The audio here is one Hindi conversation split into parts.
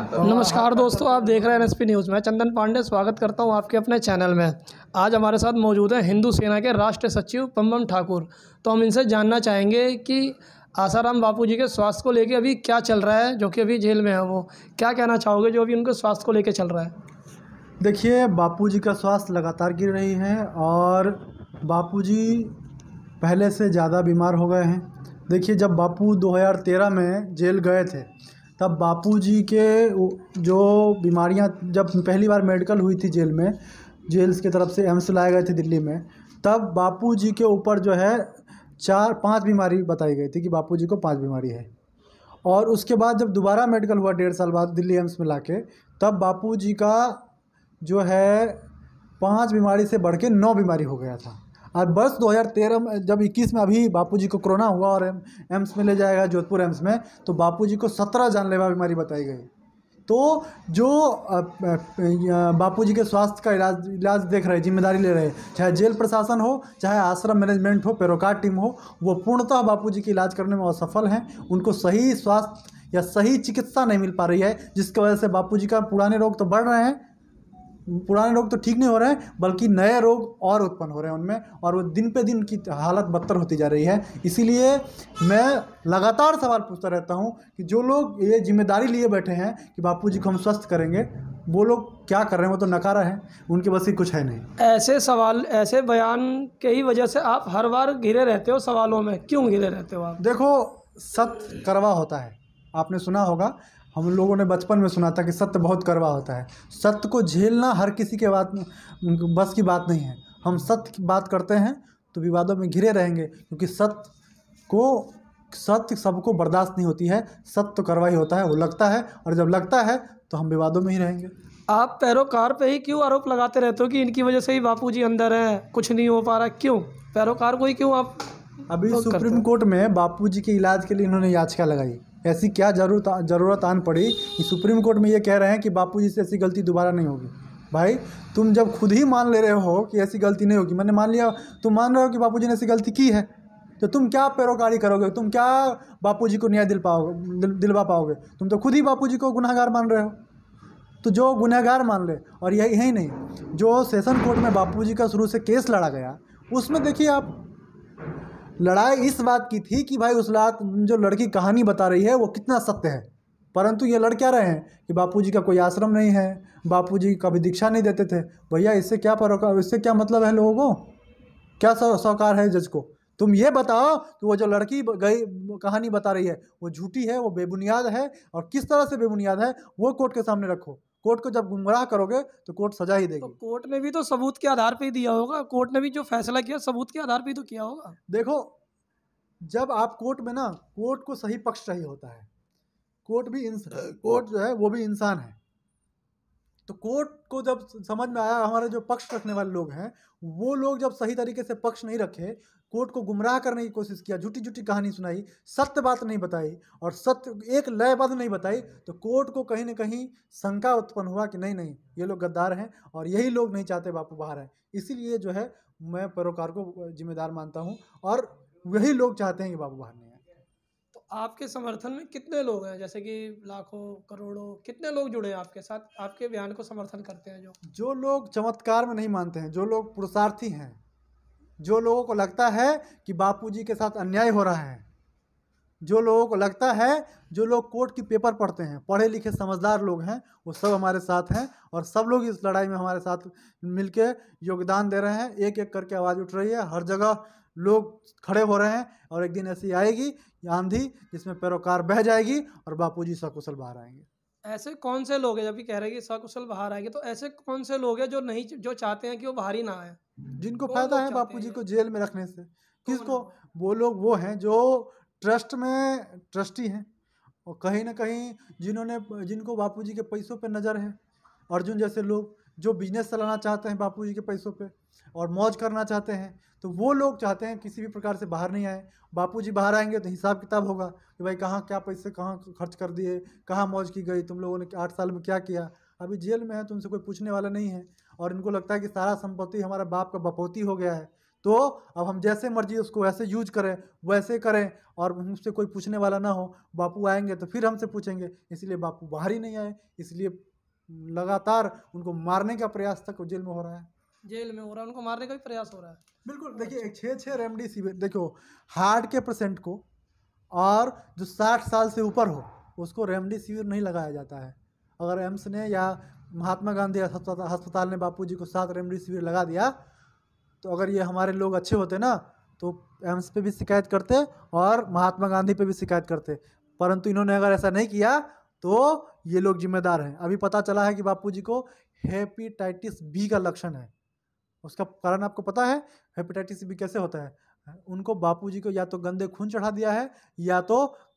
नमस्कार दोस्तों आप देख रहे हैं एन न्यूज़ मैं चंदन पांडे स्वागत करता हूं आपके अपने चैनल में आज हमारे साथ मौजूद हैं हिंदू सेना के राष्ट्रीय सचिव पम्बम ठाकुर तो हम इनसे जानना चाहेंगे कि आसाराम बापू जी के स्वास्थ्य को लेकर अभी क्या चल रहा है जो कि अभी जेल में है वो क्या कहना चाहोगे जो अभी उनके स्वास्थ्य को लेकर चल रहा है देखिए बापू जी का स्वास्थ्य लगातार गिर रही है और बापू जी पहले से ज़्यादा बीमार हो गए हैं देखिए जब बापू दो में जेल गए थे तब बापूजी के जो बीमारियाँ जब पहली बार मेडिकल हुई थी जेल में जेल्स की तरफ से एम्स लाए गए थे दिल्ली में तब बापूजी के ऊपर जो है चार पांच बीमारी बताई गई थी कि बापूजी को पांच बीमारी है और उसके बाद जब दोबारा मेडिकल हुआ डेढ़ साल बाद दिल्ली एम्स में ला के तब बापू जी का जो है पाँच बीमारी से बढ़ के नौ बीमारी हो गया था और वर्ष 2013 में जब 21 में अभी बापूजी को कोरोना हुआ और एम्स में ले जाएगा जोधपुर एम्स में तो बापूजी को सत्रह जानलेवा बीमारी बताई गई तो जो बापूजी के स्वास्थ्य का इलाज इलाज देख रहे जिम्मेदारी ले रहे चाहे जेल प्रशासन हो चाहे आश्रम मैनेजमेंट हो पेरोकार टीम हो वो पूर्णतः बापू के इलाज करने में असफल हैं उनको सही स्वास्थ्य या सही चिकित्सा नहीं मिल पा रही है जिसकी वजह से बापू का पुराने रोग तो बढ़ रहे हैं पुराने रोग तो ठीक नहीं हो रहे हैं बल्कि नए रोग और उत्पन्न हो रहे हैं उनमें और वो दिन पे दिन की हालत बदतर होती जा रही है इसीलिए मैं लगातार सवाल पूछता रहता हूँ कि जो लोग ये जिम्मेदारी लिए बैठे हैं कि बापू जी को हम स्वस्थ करेंगे वो लोग क्या कर रहे हैं वो तो नकारा है उनके बस ही कुछ है नहीं ऐसे सवाल ऐसे बयान के ही वजह से आप हर बार घिरे रहते हो सवालों में क्यों घिरे रहते हो आप देखो सत्य करवा होता है आपने सुना होगा हम लोगों ने बचपन में सुना था कि सत्य बहुत कड़वा होता है सत्य को झेलना हर किसी के बात बस की बात नहीं है हम सत्य की बात करते हैं तो विवादों में घिरे रहेंगे क्योंकि सत्य को सत्य सबको बर्दाश्त नहीं होती है सत्य तो ही होता है वो लगता है और जब लगता है तो हम विवादों में ही रहेंगे आप पैरोकार पे ही क्यों आरोप लगाते रहते हो कि इनकी वजह से ही जी अंदर हैं कुछ नहीं हो पा रहा क्यों पैरोकार को ही क्यों आप अभी सुप्रीम कोर्ट में जी के इलाज के लिए इन्होंने याचिका लगाई ऐसी क्या जरूरत ज़रूरत आन पड़ी कि सुप्रीम कोर्ट में ये कह रहे हैं कि बापूजी से ऐसी गलती दोबारा नहीं होगी भाई तुम जब खुद ही मान ले रहे हो कि ऐसी गलती नहीं होगी मैंने मान लिया तुम मान रहे हो कि बापूजी ने ऐसी गलती की है तो तुम क्या पैरोकारी करोगे तुम क्या बापूजी को न्याय दिल पाओगे दिलवा पाओगे तुम तो खुद ही बापूजी को गुनाहगार मान रहे हो तो जो गुनाहगार मान ले और यही यही नहीं जो सेशन कोर्ट में बापूजी का शुरू से केस लड़ा गया उसमें देखिए आप लड़ाई इस बात की थी कि भाई उस लात जो लड़की कहानी बता रही है वो कितना सत्य है परंतु ये लड़ क्या रहे हैं कि बापूजी का कोई आश्रम नहीं है बापूजी कभी दीक्षा नहीं देते थे भैया इससे क्या परोकार इससे क्या मतलब है लोगों को क्या सौकार है जज को तुम ये बताओ कि वो जो लड़की गई कहानी बता रही है वो झूठी है वो बेबुनियाद है और किस तरह से बेबुनियाद है वो कोर्ट के सामने रखो कोर्ट को जब गुमराह करोगे तो कोर्ट सजा ही देगी तो कोर्ट ने भी तो सबूत के आधार पर ही दिया होगा कोर्ट ने भी जो फैसला किया सबूत के आधार पर ही तो किया होगा देखो जब आप कोर्ट में ना कोर्ट को सही पक्ष चाहिए होता है कोर्ट भी हाँ, कोर्ट जो है वो भी इंसान है तो कोर्ट को जब समझ में आया हमारे जो पक्ष रखने वाले लोग हैं वो लोग जब सही तरीके से पक्ष नहीं रखे कोर्ट को गुमराह करने की कोशिश किया झूठी झूठी कहानी सुनाई सत्य बात नहीं बताई और सत्य एक लयबद्ध नहीं बताई तो कोर्ट को कहीं ना कहीं शंका उत्पन्न हुआ कि नहीं नहीं ये लोग गद्दार हैं और यही लोग नहीं चाहते बापू बाहर हैं इसीलिए जो है मैं परोकार को जिम्मेदार मानता हूँ और यही लोग चाहते हैं कि बापू बाहर नहीं आपके समर्थन में कितने लोग हैं जैसे कि लाखों करोड़ों कितने लोग जुड़े हैं आपके साथ आपके बयान को समर्थन करते हैं जो जो लोग चमत्कार में नहीं मानते हैं जो लोग पुरुषार्थी हैं जो लोगों को लगता है कि जी के साथ अन्याय हो रहा है जो लोगों को लगता है जो लोग कोर्ट की पेपर पढ़ते हैं पढ़े लिखे समझदार लोग हैं वो सब हमारे साथ हैं और सब लोग इस लड़ाई में हमारे साथ मिलके योगदान दे रहे हैं एक एक करके आवाज़ उठ रही है हर जगह लोग खड़े हो रहे हैं और एक दिन ऐसी आएगी आंधी जिसमें पैरोकार बह जाएगी और बापू जी सकुशल बाहर आएंगे ऐसे कौन से लोग हैं जब भी कह रहे हैं कि सकुशल बाहर आएंगे तो ऐसे कौन से लोग हैं जो नहीं जो चाहते हैं कि वो बाहर ही ना आए जिनको फायदा है बापू जी को जेल में रखने से किसको वो लोग वो हैं जो ट्रस्ट में ट्रस्टी हैं और कहीं ना कहीं जिन्होंने जिनको जी के पैसों पर नज़र है अर्जुन जैसे लोग जो बिजनेस चलाना चाहते हैं जी के पैसों पर और मौज करना चाहते हैं तो वो लोग चाहते हैं किसी भी प्रकार से बाहर नहीं आए बापू जी बाहर आएंगे तो हिसाब किताब होगा कि भाई कहाँ क्या पैसे कहाँ खर्च कर दिए कहाँ मौज की गई तुम लोगों ने आठ साल में क्या किया अभी जेल में है तो उनसे कोई पूछने वाला नहीं है और इनको लगता है कि सारा संपत्ति हमारा बाप का बपौती हो गया है तो अब हम जैसे मर्जी उसको वैसे यूज करें वैसे करें और उनसे कोई पूछने वाला ना हो बापू आएंगे तो फिर हमसे पूछेंगे इसलिए बापू बाहर ही नहीं आए इसलिए लगातार उनको मारने का प्रयास तक जेल में हो रहा है जेल में हो रहा है उनको मारने का भी प्रयास हो रहा है बिल्कुल देखिए छः छः रेमडी सी देखो हार्ट के पेशेंट को और जो साठ साल से ऊपर हो उसको रेमडी नहीं लगाया जाता है अगर एम्स ने या महात्मा गांधी अस्पताल ने बापू जी को सात रेमडी लगा दिया तो अगर ये हमारे लोग अच्छे होते ना तो एम्स पे भी शिकायत करते और महात्मा गांधी पे भी शिकायत करते परंतु इन्होंने अगर ऐसा नहीं किया तो ये लोग जिम्मेदार हैं अभी पता चला है कि बापू जी को हेपेटाइटिस बी का लक्षण है उसका कारण आपको पता है हेपेटाइटिस बी कैसे होता है उनको बापूजी को या तो गंदे खून चढ़ा दिया है या तो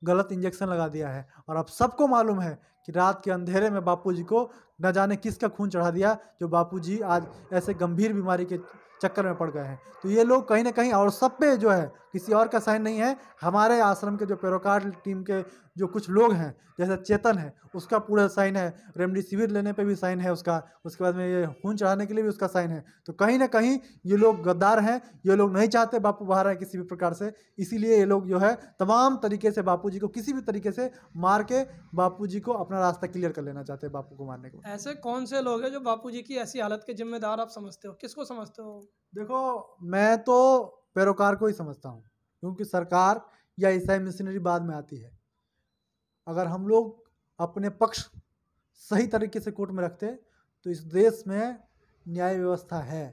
गलत इंजेक्शन लगा दिया है और अब सबको मालूम है कि रात के अंधेरे में बापूजी को न जाने किसका खून चढ़ा दिया जो बापूजी आज ऐसे गंभीर बीमारी के चक्कर में पड़ गए हैं तो ये लोग कहीं ना कहीं और सब पे जो है किसी और का साइन नहीं है हमारे आश्रम के जो पैरोकार टीम के जो कुछ लोग हैं जैसे चेतन है उसका पूरा साइन है रेमडेसिविर लेने पे भी साइन है उसका उसके बाद में ये खून चढ़ाने के लिए भी उसका साइन है तो कहीं ना कहीं ये लोग गद्दार हैं ये लोग नहीं चाहते बापू बाहर आए किसी भी प्रकार से इसीलिए ये लोग जो है तमाम तरीके से बापू को किसी भी तरीके से मार के बापू को अपना रास्ता क्लियर कर लेना चाहते हैं बापू को मारने को ऐसे कौन से लोग हैं जो बापू की ऐसी हालत के जिम्मेदार आप समझते हो किसको समझते हो देखो मैं तो पैरोकार को ही समझता हूँ क्योंकि सरकार या ईसाई मिशनरी बाद में आती है अगर हम लोग अपने पक्ष सही तरीके से कोर्ट में रखते तो इस देश में न्याय व्यवस्था है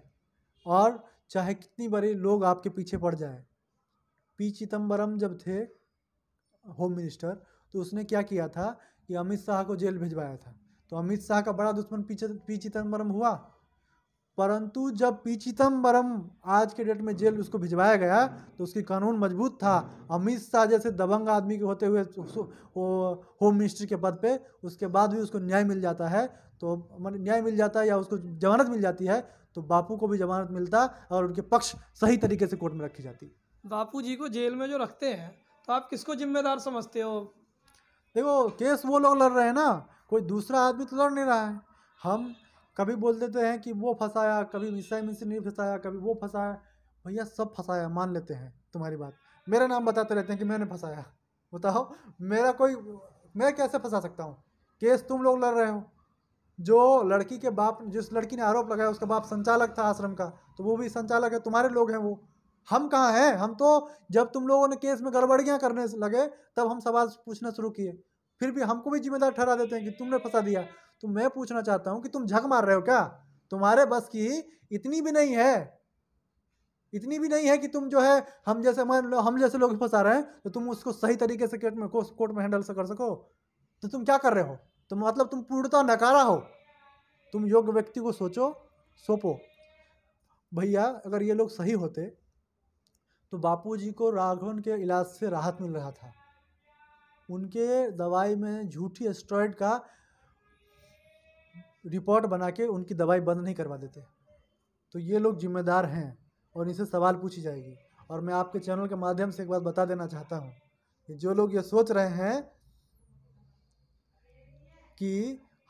और चाहे कितनी बड़ी लोग आपके पीछे पड़ जाए पी चिदम्बरम जब थे होम मिनिस्टर तो उसने क्या किया था कि अमित शाह को जेल भिजवाया था तो अमित शाह का बड़ा दुश्मन पी चिदम्बरम हुआ परंतु जब पी चिदम्बरम आज के डेट में जेल उसको भिजवाया गया तो उसकी कानून मजबूत था अमित शाह जैसे दबंग आदमी के होते हुए होम मिनिस्ट्री के पद पे उसके बाद भी उसको न्याय मिल जाता है तो मान न्याय मिल जाता है या उसको जमानत मिल जाती है तो बापू को भी जमानत मिलता और उनके पक्ष सही तरीके से कोर्ट में रखी जाती बापू जी को जेल में जो रखते हैं तो आप किसको जिम्मेदार समझते हो देखो केस वो लोग लड़ रहे हैं ना कोई दूसरा आदमी तो लड़ नहीं रहा है हम कभी बोल देते हैं कि वो फंसाया कभी विषय मिश्री नहीं फंसाया कभी वो फंसाया भैया सब फंसाया मान लेते हैं तुम्हारी बात मेरा नाम बताते रहते हैं कि मैंने फंसाया बताओ मेरा कोई मैं कैसे फंसा सकता हूँ केस तुम लोग लड़ रहे हो जो लड़की के बाप जिस लड़की ने आरोप लगाया उसका बाप संचालक था आश्रम का तो वो भी संचालक है तुम्हारे लोग हैं वो हम कहाँ हैं हम तो जब तुम लोगों ने केस में गड़बड़ियाँ करने लगे तब हम सवाल पूछना शुरू किए फिर भी हमको भी जिम्मेदार ठहरा देते हैं कि तुमने फंसा दिया तो मैं पूछना चाहता हूं कि तुम झक मार रहे हो क्या तुम्हारे बस की इतनी भी नहीं है इतनी भी नहीं है कि तुम जो है हम जैसे मान लो हम जैसे लोग फंसा रहे हैं तो तुम उसको सही तरीके से कोर्ट में कोर्ट में हैंडल कर सको तो तुम क्या कर रहे हो तो मतलब तुम पूर्णतः नकारा हो तुम योग्य व्यक्ति को सोचो सोपो भैया अगर ये लोग सही होते तो बापू जी को राघवन के इलाज से राहत मिल रहा था उनके दवाई में झूठी एस्ट्रॉयड का रिपोर्ट बना के उनकी दवाई बंद नहीं करवा देते तो ये लोग जिम्मेदार हैं और इनसे सवाल पूछी जाएगी और मैं आपके चैनल के माध्यम से एक बात बता देना चाहता हूँ जो लोग ये सोच रहे हैं कि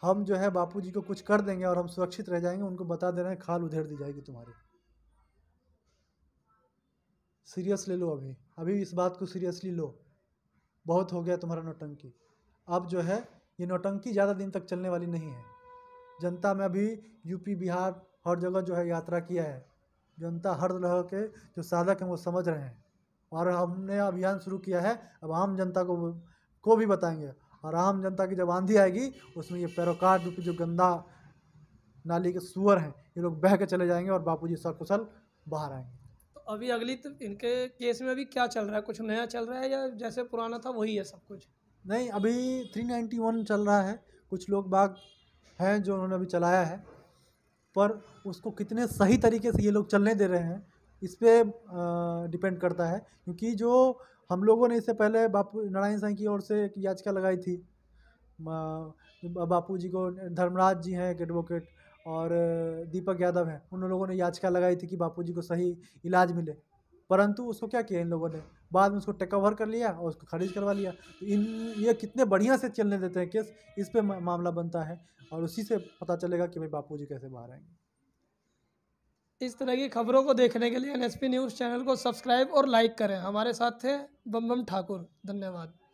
हम जो है बापूजी को कुछ कर देंगे और हम सुरक्षित रह जाएंगे उनको बता दे रहे हैं खाल उधेड़ दी जाएगी तुम्हारी सीरियस ले लो अभी अभी इस बात को सीरियसली लो बहुत हो गया तुम्हारा नौटंकी अब जो है ये नौटंकी ज़्यादा दिन तक चलने वाली नहीं है जनता में अभी यूपी बिहार हर जगह जो है यात्रा किया है जनता हर तरह के जो साधक हैं वो समझ रहे हैं और हमने अभियान शुरू किया है अब आम जनता को को भी बताएंगे और आम जनता की जब आंधी आएगी उसमें ये पैरोकार रूपी जो गंदा नाली के सुअर हैं ये लोग बह के चले जाएंगे और बापू जी सकुशल बाहर आएंगे तो अभी अगली तो इनके केस में अभी क्या चल रहा है कुछ नया चल रहा है या जैसे पुराना था वही है सब कुछ नहीं अभी 391 चल रहा है कुछ लोग बाग हैं जो उन्होंने अभी चलाया है पर उसको कितने सही तरीके से ये लोग चलने दे रहे हैं इस पर डिपेंड करता है क्योंकि जो हम लोगों ने इससे पहले बापू नारायण साई की ओर से एक याचिका लगाई थी बापू जी को धर्मराज जी हैं एक एडवोकेट और दीपक यादव हैं उन लोगों ने याचिका लगाई थी कि बापू जी को सही इलाज मिले परंतु उसको क्या किया इन लोगों ने बाद में उसको टेक ओवर कर लिया और उसको खारिज करवा लिया तो इन ये कितने बढ़िया से चलने देते हैं केस इस पर मामला बनता है और उसी से पता चलेगा कि भाई बापू जी कैसे बाहर आएंगे इस तरह की खबरों को देखने के लिए एन न्यूज़ चैनल को सब्सक्राइब और लाइक करें हमारे साथ थे बम बम ठाकुर धन्यवाद